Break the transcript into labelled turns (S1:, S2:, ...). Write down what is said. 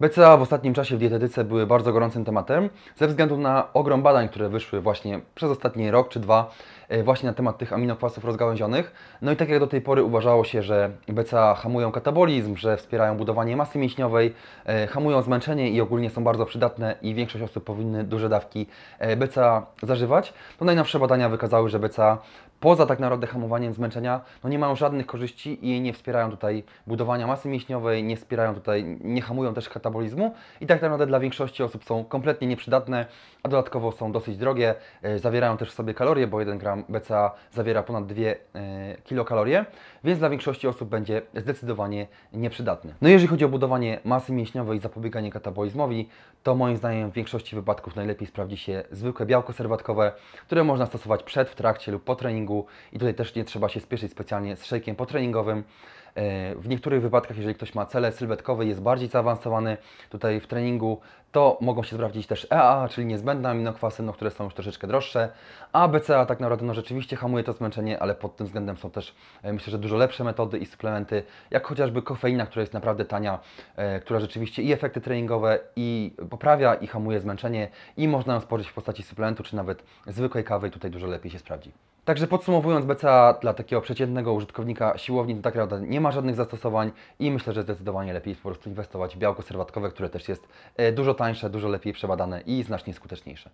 S1: BCA w ostatnim czasie w dietetyce były bardzo gorącym tematem ze względu na ogrom badań, które wyszły właśnie przez ostatni rok czy dwa e, właśnie na temat tych aminokwasów rozgałęzionych. No i tak jak do tej pory uważało się, że BCA hamują katabolizm, że wspierają budowanie masy mięśniowej, e, hamują zmęczenie i ogólnie są bardzo przydatne i większość osób powinny duże dawki e, BCA zażywać, to no najnowsze badania wykazały, że BCA poza tak naprawdę hamowaniem zmęczenia, no nie mają żadnych korzyści i nie wspierają tutaj budowania masy mięśniowej, nie wspierają tutaj, nie hamują też katabolizmu i tak naprawdę dla większości osób są kompletnie nieprzydatne, a dodatkowo są dosyć drogie, e, zawierają też w sobie kalorie, bo 1 gram BCA zawiera ponad 2 e, kilokalorie, więc dla większości osób będzie zdecydowanie nieprzydatny. No jeżeli chodzi o budowanie masy mięśniowej i zapobieganie katabolizmowi, to moim zdaniem w większości wypadków najlepiej sprawdzi się zwykłe białko serwatkowe, które można stosować przed, w trakcie lub po treningu, treningu i tutaj też nie trzeba się spieszyć specjalnie z shake'iem potreningowym. E, w niektórych wypadkach, jeżeli ktoś ma cele sylwetkowe, jest bardziej zaawansowany tutaj w treningu, to mogą się sprawdzić też EA, czyli niezbędne aminokwasy, no, które są już troszeczkę droższe. A BCA tak naprawdę no, rzeczywiście hamuje to zmęczenie, ale pod tym względem są też e, myślę, że dużo lepsze metody i suplementy, jak chociażby kofeina, która jest naprawdę tania, e, która rzeczywiście i efekty treningowe i poprawia i hamuje zmęczenie i można ją spożyć w postaci suplementu czy nawet zwykłej kawy i tutaj dużo lepiej się sprawdzi. Także podsumowując BCA dla takiego przeciętnego użytkownika siłowni to tak naprawdę nie ma ma żadnych zastosowań i myślę, że zdecydowanie lepiej po prostu inwestować w białko serwatkowe, które też jest e, dużo tańsze, dużo lepiej przebadane i znacznie skuteczniejsze.